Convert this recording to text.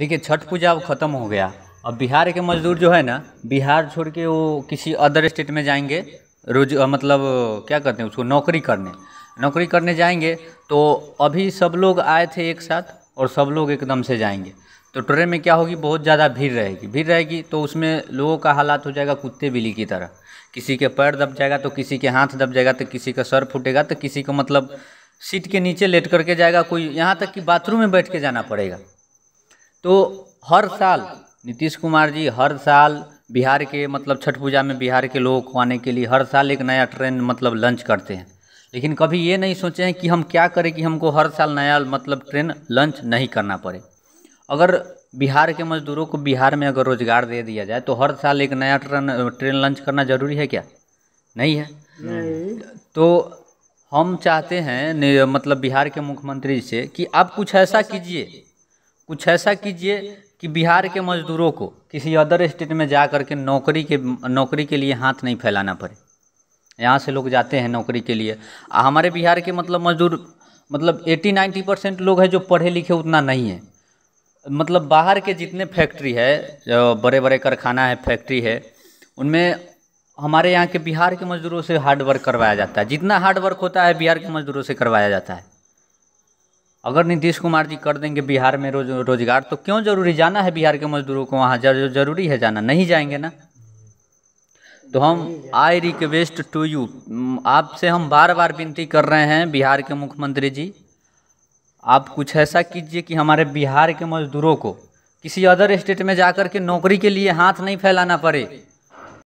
देखिए छठ पूजा अब ख़त्म हो गया अब बिहार के मज़दूर जो है ना बिहार छोड़ के वो किसी अदर स्टेट में जाएंगे रोज मतलब क्या कहते हैं उसको नौकरी करने नौकरी करने जाएंगे तो अभी सब लोग आए थे एक साथ और सब लोग एकदम से जाएंगे तो ट्रेन में क्या होगी बहुत ज़्यादा भीड़ रहेगी भीड़ रहेगी तो उसमें लोगों का हालात हो जाएगा कुत्ते बिल्ली की तरह किसी के पैर दब जाएगा तो किसी के हाथ दब जाएगा तो किसी का सर फूटेगा तो किसी का मतलब सीट के नीचे लेट करके जाएगा कोई यहाँ तक कि बाथरूम में बैठ के जाना पड़ेगा तो हर साल नीतीश कुमार जी हर साल बिहार के मतलब छठ पूजा में बिहार के लोगों को आने के लिए हर साल एक नया ट्रेंड मतलब लंच करते हैं लेकिन कभी ये नहीं सोचे हैं कि हम क्या करें कि हमको हर साल नया मतलब ट्रेन लंच नहीं करना पड़े अगर बिहार के मजदूरों को बिहार में अगर रोज़गार दे दिया जाए तो हर साल एक नया ट्रेन ट्रेन लंच करना ज़रूरी है क्या नहीं है नहीं। तो हम चाहते हैं मतलब बिहार के मुख्यमंत्री से कि आप कुछ ऐसा कीजिए कुछ ऐसा कीजिए कि बिहार के मजदूरों को किसी अदर स्टेट में जा कर के नौकरी के नौकरी के लिए हाथ नहीं फैलाना पड़े यहाँ से लोग जाते हैं नौकरी के लिए आ हमारे बिहार के मतलब मजदूर मतलब 80 90 परसेंट लोग हैं जो पढ़े लिखे उतना नहीं है मतलब बाहर के जितने फैक्ट्री है बड़े बड़े कारखाना है फैक्ट्री है उनमें हमारे यहाँ के बिहार के मजदूरों से हार्ड वर्क करवाया जाता है जितना हार्ड वर्क होता है बिहार के मजदूरों से करवाया जाता है अगर नीतीश कुमार जी कर देंगे बिहार में रोज रोजगार तो क्यों जरूरी जाना है बिहार के मजदूरों को वहाँ जर, जरूरी है जाना नहीं जाएंगे ना तो हम आई रिक्वेस्ट टू यू आपसे हम बार बार विनती कर रहे हैं बिहार के मुख्यमंत्री जी आप कुछ ऐसा कीजिए कि हमारे बिहार के मजदूरों को किसी अदर स्टेट में जाकर के नौकरी के लिए हाथ नहीं फैलाना पड़े